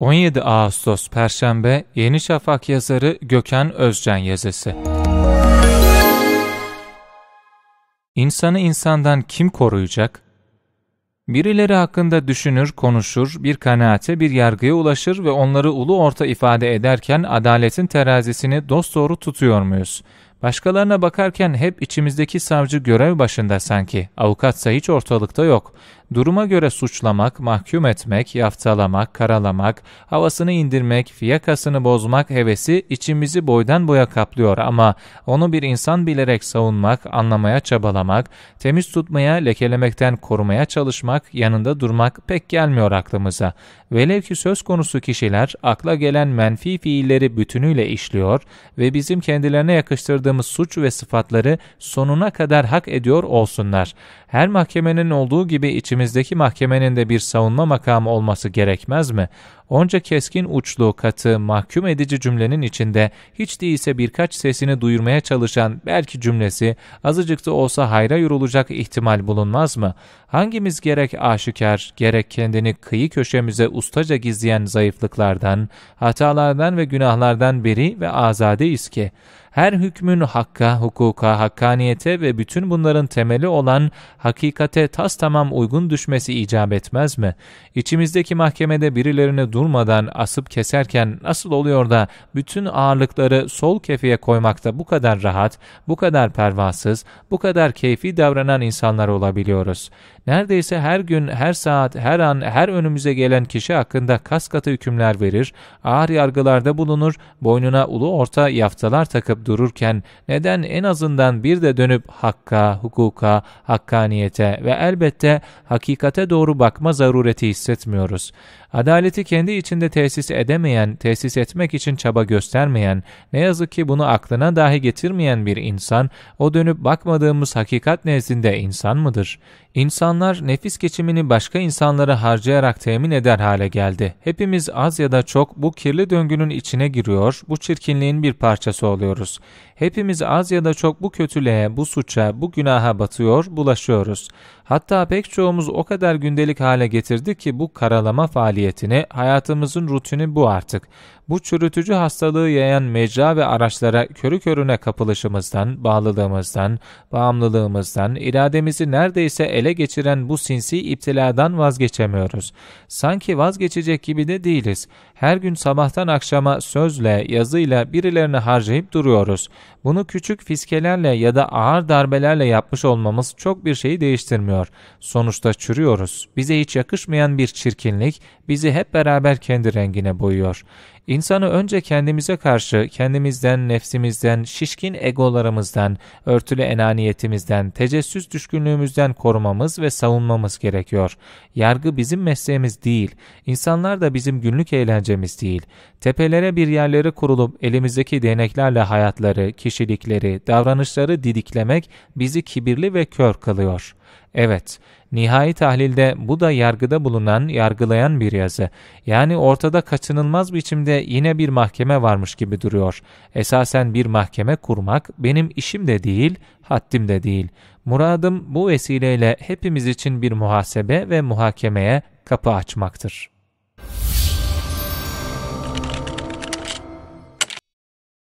17 Ağustos Perşembe Yeni Şafak yazarı Gökhan Özcan yazısı. İnsanı insandan kim koruyacak? Birileri hakkında düşünür, konuşur, bir kanaate, bir yargıya ulaşır ve onları ulu orta ifade ederken adaletin terazisini dosdoğru tutuyor muyuz? Başkalarına bakarken hep içimizdeki savcı görev başında sanki, avukatsa hiç ortalıkta yok duruma göre suçlamak, mahkum etmek, yaftalamak, karalamak, havasını indirmek, fiyakasını bozmak hevesi içimizi boydan boya kaplıyor ama onu bir insan bilerek savunmak, anlamaya çabalamak, temiz tutmaya, lekelemekten korumaya çalışmak, yanında durmak pek gelmiyor aklımıza. Velev ki söz konusu kişiler akla gelen menfi fiilleri bütünüyle işliyor ve bizim kendilerine yakıştırdığımız suç ve sıfatları sonuna kadar hak ediyor olsunlar. Her mahkemenin olduğu gibi içimiz ülkemizdeki mahkemenin de bir savunma makamı olması gerekmez mi? Onca keskin uçlu, katı, mahkum edici cümlenin içinde hiç değilse birkaç sesini duyurmaya çalışan belki cümlesi azıcık da olsa hayra yorulacak ihtimal bulunmaz mı? Hangimiz gerek aşikar, gerek kendini kıyı köşemize ustaca gizleyen zayıflıklardan, hatalardan ve günahlardan biri ve azadeyiz ki? her hükmün hakka, hukuka, hakkaniyete ve bütün bunların temeli olan hakikate tas tamam uygun düşmesi icap etmez mi? İçimizdeki mahkemede birilerini durmadan asıp keserken nasıl oluyor da bütün ağırlıkları sol kefeye koymakta bu kadar rahat, bu kadar pervasız, bu kadar keyfi davranan insanlar olabiliyoruz. Neredeyse her gün, her saat, her an, her önümüze gelen kişi hakkında kas katı hükümler verir, ağır yargılarda bulunur, boynuna ulu orta yaftalar takıp dururken neden en azından bir de dönüp hakka, hukuka, hakkaniyete ve elbette hakikate doğru bakma zarureti hissetmiyoruz. Adaleti kendi kendi içinde tesis edemeyen, tesis etmek için çaba göstermeyen, ne yazık ki bunu aklına dahi getirmeyen bir insan, o dönüp bakmadığımız hakikat nezdinde insan mıdır? İnsanlar nefis geçimini başka insanlara harcayarak temin eder hale geldi. Hepimiz az ya da çok bu kirli döngünün içine giriyor, bu çirkinliğin bir parçası oluyoruz. Hepimiz az ya da çok bu kötülüğe, bu suça, bu günaha batıyor, bulaşıyoruz. Hatta pek çoğumuz o kadar gündelik hale getirdi ki bu karalama faaliyetini, hayatımızın rutini bu artık. Bu çürütücü hastalığı yayan mecra ve araçlara körü körüne kapılışımızdan, bağlılığımızdan, bağımlılığımızdan, irademizi neredeyse ele ele geçiren bu sinsi iptiladan vazgeçemiyoruz. Sanki vazgeçecek gibi de değiliz her gün sabahtan akşama sözle, yazıyla birilerini harcayıp duruyoruz. Bunu küçük fiskelerle ya da ağır darbelerle yapmış olmamız çok bir şeyi değiştirmiyor. Sonuçta çürüyoruz. Bize hiç yakışmayan bir çirkinlik bizi hep beraber kendi rengine boyuyor. İnsanı önce kendimize karşı, kendimizden, nefsimizden, şişkin egolarımızdan, örtülü enaniyetimizden, tecessüs düşkünlüğümüzden korumamız ve savunmamız gerekiyor. Yargı bizim mesleğimiz değil. İnsanlar da bizim günlük eğlencemiz güvencemiz değil. Tepelere bir yerlere kurulup elimizdeki deneklerle hayatları, kişilikleri, davranışları didiklemek bizi kibirli ve kör kılıyor. Evet, nihai tahlilde bu da yargıda bulunan, yargılayan bir yazı. Yani ortada kaçınılmaz biçimde yine bir mahkeme varmış gibi duruyor. Esasen bir mahkeme kurmak benim işim de değil, haddim de değil. Muradım bu vesileyle hepimiz için bir muhasebe ve muhakemeye kapı açmaktır.